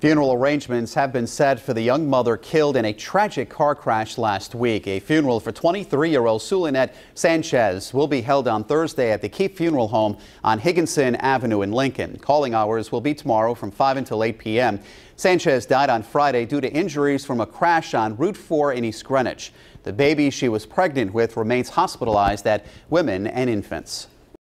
Funeral arrangements have been set for the young mother killed in a tragic car crash last week. A funeral for 23-year-old Sulinet Sanchez will be held on Thursday at the Keep Funeral Home on Higginson Avenue in Lincoln. Calling hours will be tomorrow from 5 until 8 p.m. Sanchez died on Friday due to injuries from a crash on Route 4 in East Greenwich. The baby she was pregnant with remains hospitalized at Women and Infants.